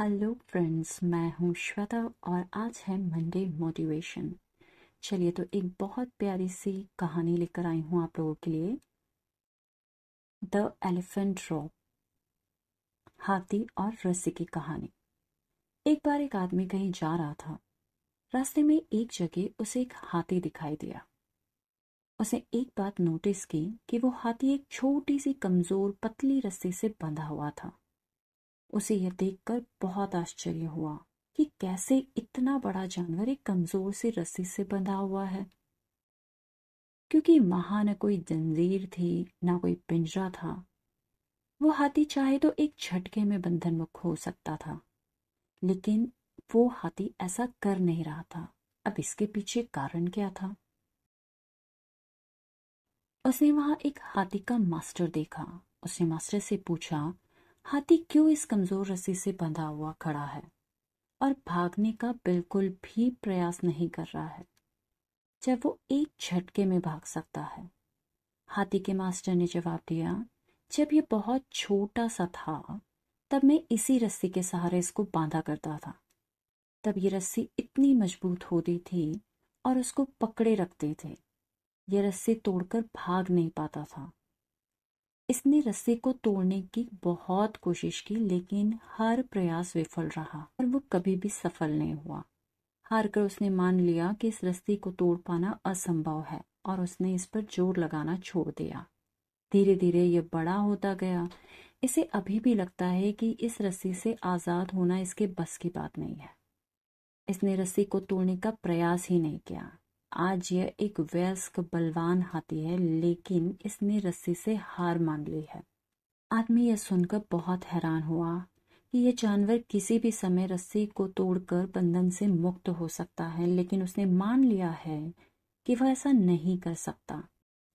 hello friends मैं हूं श्वेता और आज है मंडे मोटिवेशन चलिए तो एक बहुत प्यारी सी कहानी लेकर आई हूं आप लोगों के लिए द एलिफेंट रॉक हाथी और रस्सी की कहानी एक बार एक आदमी कहीं जा रहा था रास्ते में एक जगह उसे एक हाथी दिखाई दिया उसे एक बात नोटिस की कि वो हाथी एक छोटी सी कमजोर पतली रस्सी से बंधा हुआ था उसे यह देखकर बहुत आश्चर्य हुआ कि कैसे इतना बड़ा जानवर एक कमजोर सी रस्सी से बंधा हुआ है क्योंकि वहां न कोई जंजीर थी ना कोई पिंजरा था वो हाथी चाहे तो एक झटके में बंधन मुक्त हो सकता था लेकिन वो हाथी ऐसा कर नहीं रहा था अब इसके पीछे कारण क्या था उसने वहां एक हाथी का मास्टर देखा उसने मास्टर से पूछा हाथी क्यों इस कमजोर रस्सी से बंधा हुआ खड़ा है और भागने का बिल्कुल भी प्रयास नहीं कर रहा है जब वो एक झटके में भाग सकता है हाथी के मास्टर ने जवाब दिया जब ये बहुत छोटा सा था तब मैं इसी रस्सी के सहारे इसको बांधा करता था तब ये रस्सी इतनी मजबूत होती थी और उसको पकड़े रखते थे ये रस्सी तोड़कर भाग नहीं पाता था इसने रस्सी को तोड़ने की बहुत कोशिश की लेकिन हर प्रयास विफल रहा और वो कभी भी सफल नहीं हुआ हार कर उसने मान लिया कि इस रस्सी को तोड़ पाना असंभव है और उसने इस पर जोर लगाना छोड़ दिया धीरे धीरे ये बड़ा होता गया इसे अभी भी लगता है कि इस रस्सी से आज़ाद होना इसके बस की बात नहीं है इसने रस्सी को तोड़ने का प्रयास ही नहीं किया आज यह एक वयस्क बलवान हाथी है लेकिन इसने रस्सी से हार मान ली है आदमी यह सुनकर बहुत हैरान हुआ कि यह जानवर किसी भी समय रस्सी को तोड़कर बंधन से मुक्त हो सकता है लेकिन उसने मान लिया है कि वह ऐसा नहीं कर सकता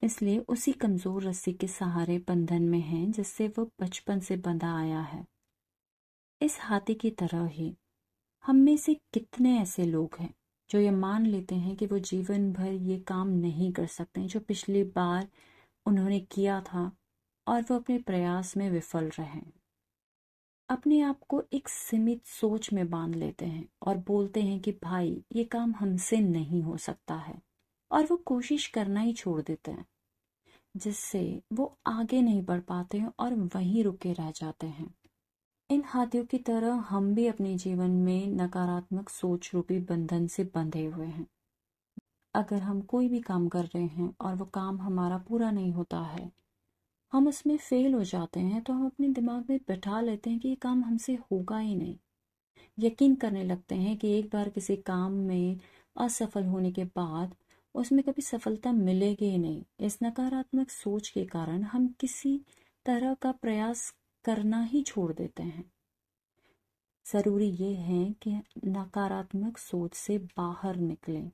इसलिए उसी कमजोर रस्सी के सहारे बंधन में है जिससे वह बचपन से बंधा आया है इस हाथी की तरह ही हम में से कितने ऐसे लोग हैं जो ये मान लेते हैं कि वो जीवन भर ये काम नहीं कर सकते जो पिछली बार उन्होंने किया था और वो अपने प्रयास में विफल रहे अपने आप को एक सीमित सोच में बांध लेते हैं और बोलते हैं कि भाई ये काम हमसे नहीं हो सकता है और वो कोशिश करना ही छोड़ देते हैं जिससे वो आगे नहीं बढ़ पाते हैं और वहीं रुके रह जाते हैं इन हाथियों की तरह हम भी अपने जीवन में नकारात्मक सोच रूपी बंधन से बंधे हुए हैं अगर हम कोई भी काम कर रहे हैं और वो काम हमारा पूरा नहीं होता है हम उसमें फेल हो जाते हैं तो हम अपने दिमाग में बैठा लेते हैं कि ये काम हमसे होगा ही नहीं यकीन करने लगते हैं कि एक बार किसी काम में असफल होने के बाद उसमें कभी सफलता मिलेगी ही नहीं इस नकारात्मक सोच के कारण हम किसी तरह का प्रयास करना ही छोड़ देते हैं ज़रूरी ये है कि नकारात्मक सोच से बाहर निकलें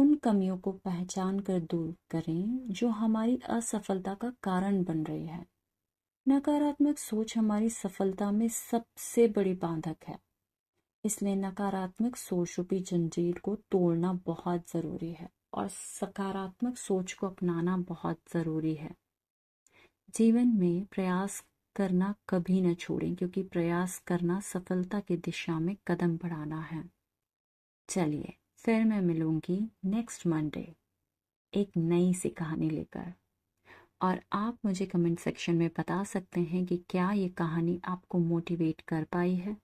उन कमियों को पहचान कर दूर करें जो हमारी असफलता का कारण बन रही है नकारात्मक सोच हमारी सफलता में सबसे बड़ी बाधक है इसलिए नकारात्मक सोच रूपी जंजीर को तोड़ना बहुत ज़रूरी है और सकारात्मक सोच को अपनाना बहुत ज़रूरी है जीवन में प्रयास करना कभी न छोड़ें क्योंकि प्रयास करना सफलता की दिशा में कदम बढ़ाना है चलिए फिर मैं मिलूंगी नेक्स्ट मंडे एक नई सी कहानी लेकर और आप मुझे कमेंट सेक्शन में बता सकते हैं कि क्या ये कहानी आपको मोटिवेट कर पाई है